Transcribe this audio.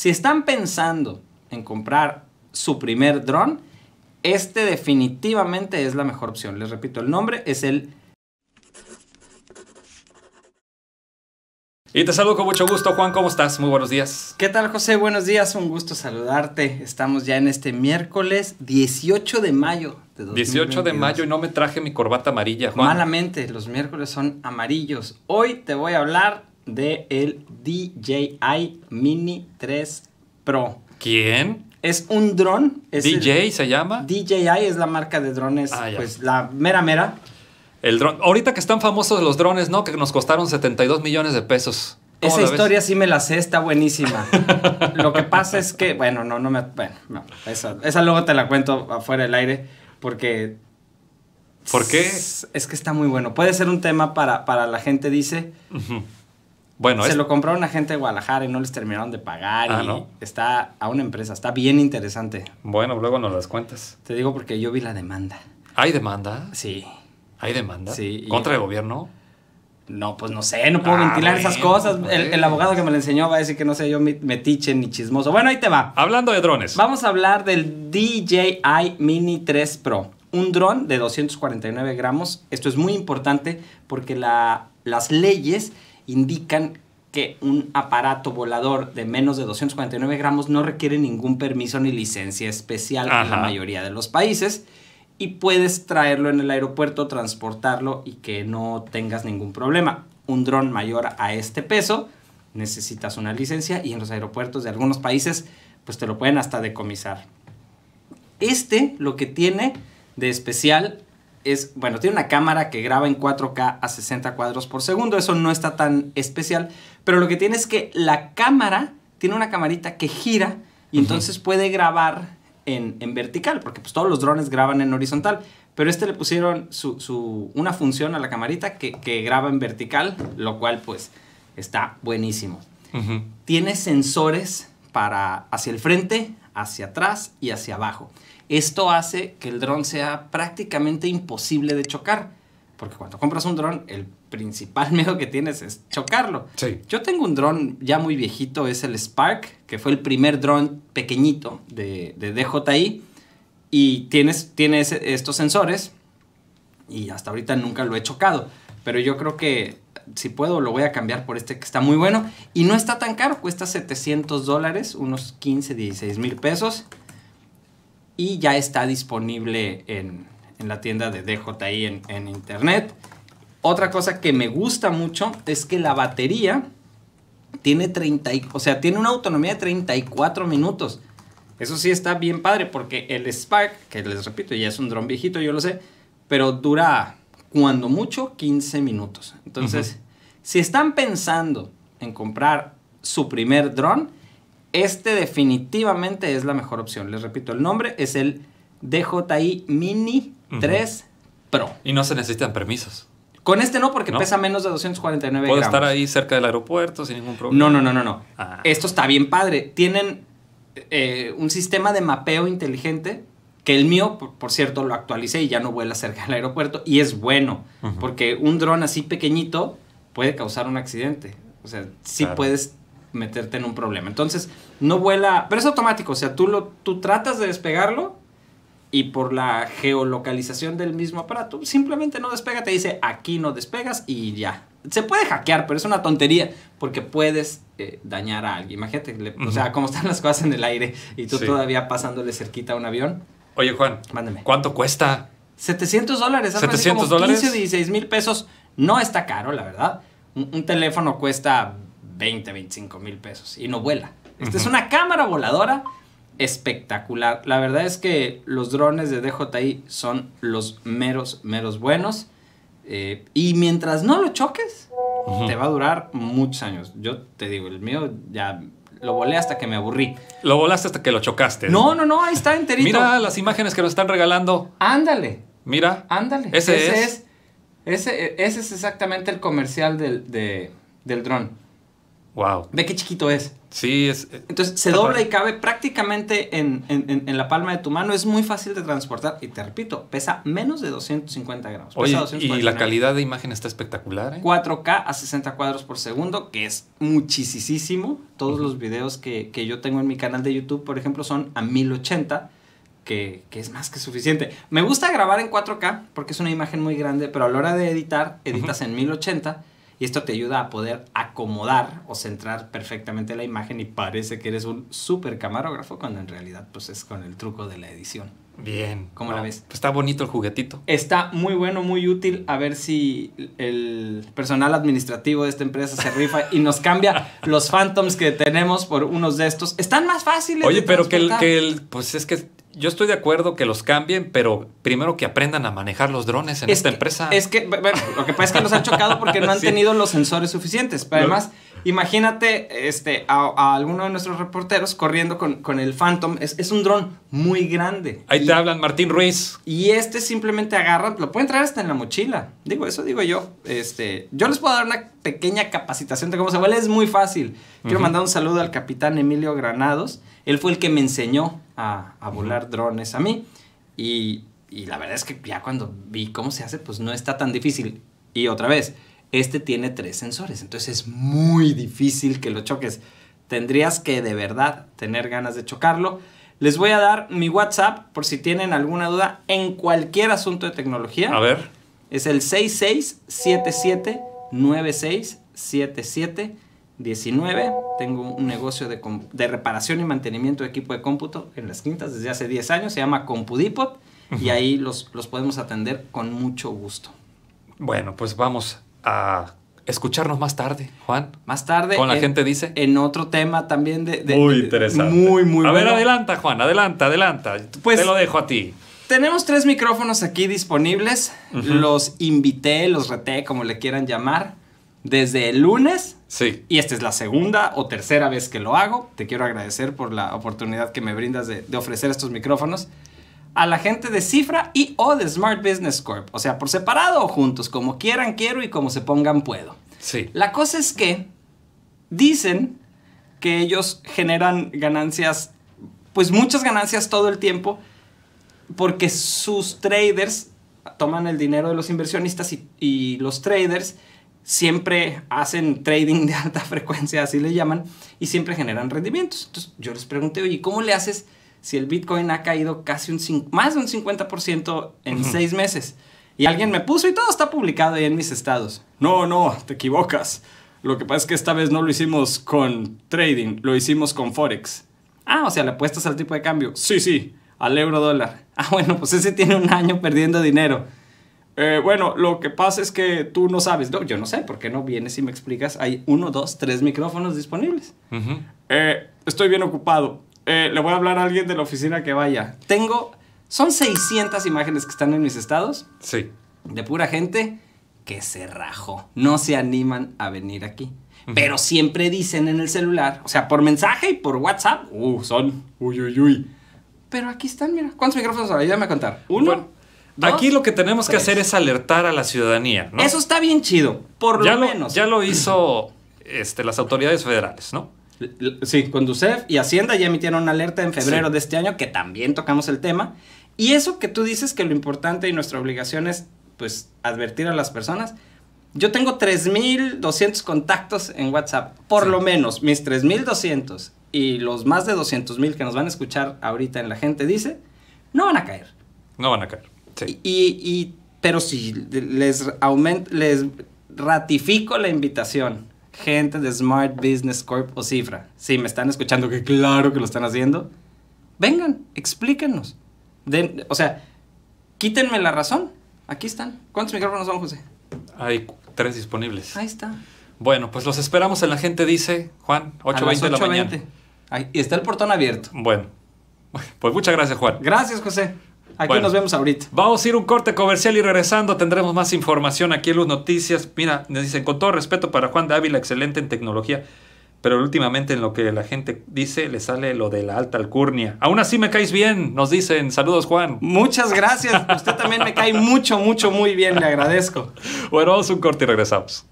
Si están pensando en comprar su primer dron, este definitivamente es la mejor opción. Les repito, el nombre es el... Y te saludo con mucho gusto, Juan. ¿Cómo estás? Muy buenos días. ¿Qué tal, José? Buenos días. Un gusto saludarte. Estamos ya en este miércoles 18 de mayo 18 de mayo y no me traje mi corbata amarilla, Juan. Malamente, los miércoles son amarillos. Hoy te voy a hablar del el DJI Mini 3 Pro. ¿Quién? Es un dron. ¿DJ se llama? DJI es la marca de drones, ah, pues la mera mera. El dron. Ahorita que están famosos los drones, ¿no? Que nos costaron 72 millones de pesos. Esa historia sí me la sé, está buenísima. Lo que pasa es que, bueno, no, no me. Bueno, esa, luego te la cuento afuera del aire, porque. ¿Por qué? Es, que está muy bueno. Puede ser un tema para, para la gente, dice se lo compró una gente de Guadalajara y no les terminaron de pagar. Ah, ¿no? está a una empresa, está bien interesante. Bueno, luego nos las cuentas. Te digo porque yo vi la demanda. ¿Hay demanda? Sí. ¿Hay demanda? Sí. ¿Contra el gobierno? No, pues no sé, no puedo ah, ventilar esas cosas. El, abogado que me lo enseñó va a decir que no sé, yo metiche ni chismoso. Bueno, ahí te va. Hablando de drones. Vamos a hablar del DJI Mini 3 Pro. Un dron de 249 gramos. Esto es muy importante porque la, las leyes indican que un aparato volador de menos de 249 gramos no requiere ningún permiso ni licencia especial en la mayoría de los países y puedes traerlo en el aeropuerto, transportarlo y que no tengas ningún problema. Un dron mayor a este peso necesitas una licencia y en los aeropuertos de algunos países pues te lo pueden hasta decomisar. Este lo que tiene de especial es, bueno, tiene una cámara que graba en 4K a 60 cuadros por segundo, eso no está tan especial, pero lo que tiene es que la cámara tiene una camarita que gira y entonces puede grabar en, vertical, porque pues todos los drones graban en horizontal, pero este le pusieron su, una función a la camarita que, graba en vertical, lo cual pues está buenísimo. Tiene sensores para hacia el frente, hacia atrás y hacia abajo. Esto hace que el dron sea prácticamente imposible de chocar, porque cuando compras un dron, el principal miedo que tienes es chocarlo. Yo tengo un dron ya muy viejito, es el Spark, que fue el primer dron pequeñito de, de, DJI, y tienes, tiene estos sensores, y hasta ahorita nunca lo he chocado, pero yo creo que si puedo, lo voy a cambiar por este que está muy bueno. Y no está tan caro, cuesta 700 dólares, unos 15, 16 mil pesos. Y ya está disponible en, la tienda de DJI en, en internet. Otra cosa que me gusta mucho es que la batería tiene 30, o sea, tiene una autonomía de 34 minutos. Eso sí está bien padre porque el Spark, que les repito, ya es un dron viejito, yo lo sé, pero dura cuando mucho 15 minutos. Entonces, si están pensando en comprar su primer dron, este definitivamente es la mejor opción. Les repito, el nombre es el DJI Mini 3 Pro. Y no se necesitan permisos. Con este no, porque pesa menos de 249 gramos. estar ahí cerca del aeropuerto sin ningún problema. No, no, no, no, no. Ah. Esto está bien padre. Tienen eh, un sistema de mapeo inteligente el mío, por, cierto, lo actualicé y ya no vuela cerca del aeropuerto. Y es bueno, porque un dron así pequeñito puede causar un accidente. O sea, sí puedes meterte en un problema. Entonces, no vuela, pero es automático. O sea, tú, lo, tú tratas de despegarlo y por la geolocalización del mismo aparato, simplemente no despega. Te dice, aquí no despegas y ya. Se puede hackear, pero es una tontería, porque puedes eh, dañar a alguien. Imagínate, o sea, cómo están las cosas en el aire y tú todavía pasándole cerquita a un avión Oye, Juan. mándeme. ¿Cuánto cuesta? 700 dólares. 700 dólares. 15, 16 mil pesos. No está caro, la verdad. Un, teléfono cuesta 20, 25 mil pesos y no vuela. Esta es una cámara voladora espectacular. La verdad es que los drones de DJI son los meros, meros buenos. Eh, y mientras no lo choques, te va a durar muchos años. Yo te digo, el mío ya lo volé hasta que me aburrí. Lo volaste hasta que lo chocaste. No, no, no, ahí está enterito. Mira las imágenes que nos están regalando. Ándale. Mira. Ándale. Ese, es. ese, es exactamente el comercial del, del dron. Wow. Ve qué chiquito es. Sí, es. Eh, Entonces se dobla y cabe prácticamente en, la palma de tu mano. Es muy fácil de transportar. Y te repito, pesa menos de 250 gramos. Oye, y la calidad de imagen está espectacular. ¿eh? 4K a 60 cuadros por segundo, que es muchísimo. Todos los videos que, yo tengo en mi canal de YouTube, por ejemplo, son a 1080. Que, es más que suficiente. Me gusta grabar en 4K porque es una imagen muy grande, pero a la hora de editar, editas en 1080 y esto te ayuda a poder acomodar o centrar perfectamente la imagen y parece que eres un súper camarógrafo cuando en realidad pues es con el truco de la edición. Bien. ¿Cómo la ves? Pues, está bonito el juguetito. Está muy bueno, muy útil. A ver si el personal administrativo de esta empresa se rifa y nos cambia los Phantoms que tenemos por unos de estos. Están más fáciles. Oye, pero que el, que el, pues es que yo estoy de acuerdo que los cambien, pero primero que aprendan a manejar los drones en esta empresa. Es que, bueno, lo que pasa es que nos han chocado porque no han tenido los sensores suficientes. Pero además, imagínate este, a, alguno de nuestros reporteros corriendo con, el Phantom. Es, un dron muy grande. Ahí te hablan Martín Ruiz. Y este simplemente agarra, lo pueden traer hasta en la mochila. Digo, eso digo yo. Este, yo les puedo dar una pequeña capacitación de cómo se vuela es muy fácil. Quiero mandar un saludo al capitán Emilio Granados. Él fue el que me enseñó a, volar drones a mí. Y, y, la verdad es que ya cuando vi cómo se hace, pues no está tan difícil. Y otra vez, este tiene tres sensores, entonces es muy difícil que lo choques. Tendrías que de verdad tener ganas de chocarlo. Les voy a dar mi WhatsApp por si tienen alguna duda en cualquier asunto de tecnología. A ver. Es el 6677 967719. 19. Tengo un negocio de, reparación y mantenimiento de equipo de cómputo en las quintas desde hace 10 años. Se llama CompuDipot y ahí los, los podemos atender con mucho gusto. Bueno, pues vamos a escucharnos más tarde, Juan. Más tarde. Con la gente dice. En otro tema también de... muy interesante. muy, A ver, adelanta, Juan, adelanta, adelanta. Te pues lo dejo a ti. Tenemos tres micrófonos aquí disponibles. Los invité, los reté, como le quieran llamar, desde el lunes. Sí. Y esta es la segunda o tercera vez que lo hago. Te quiero agradecer por la oportunidad que me brindas de, de ofrecer estos micrófonos a la gente de Cifra y o de Smart Business Corp. O sea, por separado o juntos, como quieran quiero y como se pongan puedo. Sí. La cosa es que dicen que ellos generan ganancias, pues muchas ganancias todo el tiempo, porque sus traders toman el dinero de los inversionistas y, los traders siempre hacen trading de alta frecuencia, así le llaman, y siempre generan rendimientos. Entonces yo les pregunté, oye, ¿cómo le haces si el Bitcoin ha caído casi un más de un 50% en 6 seis meses? Y alguien me puso y todo está publicado ahí en mis estados. No, no, te equivocas. Lo que pasa es que esta vez no lo hicimos con trading, lo hicimos con Forex. Ah, o sea, le apuestas al tipo de cambio. Sí, sí al euro dólar. Ah, bueno, pues ese tiene un año perdiendo dinero. Eh, bueno, lo que pasa es que tú no sabes. No, yo no sé, ¿por qué no vienes y me explicas? Hay uno, dos, tres micrófonos disponibles. Eh, estoy bien ocupado. Eh, le voy a hablar a alguien de la oficina que vaya. Tengo, son 600 imágenes que están en mis estados. Sí. De pura gente que se rajó. No se animan a venir aquí. Pero siempre dicen en el celular, o sea, por mensaje y por WhatsApp, uh, son, uy, uy, uy. Pero aquí están, mira. ¿Cuántos micrófonos hay? Ayúdame a contar. Uno. aquí lo que tenemos que hacer es alertar a la ciudadanía, ¿no? Eso está bien chido, por lo menos. Ya lo hizo este, las autoridades federales, ¿no? Sí, Conducef y Hacienda ya emitieron una alerta en febrero de este año, que también tocamos el tema. Y eso que tú dices que lo importante y nuestra obligación es, pues, advertir a las personas. Yo tengo 3.200 contactos en WhatsApp, por lo menos, mis 3.200 y los más de 200 mil que nos van a escuchar ahorita en la gente dice, no van a caer. No van a caer. Sí. Y, y, pero si les, aumento, les ratifico la invitación, gente de Smart Business Corp o Cifra, si me están escuchando, que claro que lo están haciendo, vengan, explíquenos. o sea, quítenme la razón. Aquí están. ¿Cuántos micrófonos son, José? Hay tres disponibles. Ahí está. Bueno, pues los esperamos en La Gente Dice, Juan, 8.20 de la mañana. Y está el portón abierto. Bueno, pues muchas gracias, Juan. Gracias, José. Aquí nos vemos ahorita. Vamos a ir un corte comercial y regresando tendremos más información aquí en Luz Noticias. Mira, nos dicen con todo respeto para Juan Ávila, excelente en tecnología, pero últimamente en lo que la gente dice le sale lo de la alta alcurnia. Aún así me caes bien, nos dicen. Saludos, Juan. Muchas gracias. Usted también me cae mucho, mucho, muy bien. Le agradezco. Bueno, vamos a un corte y regresamos.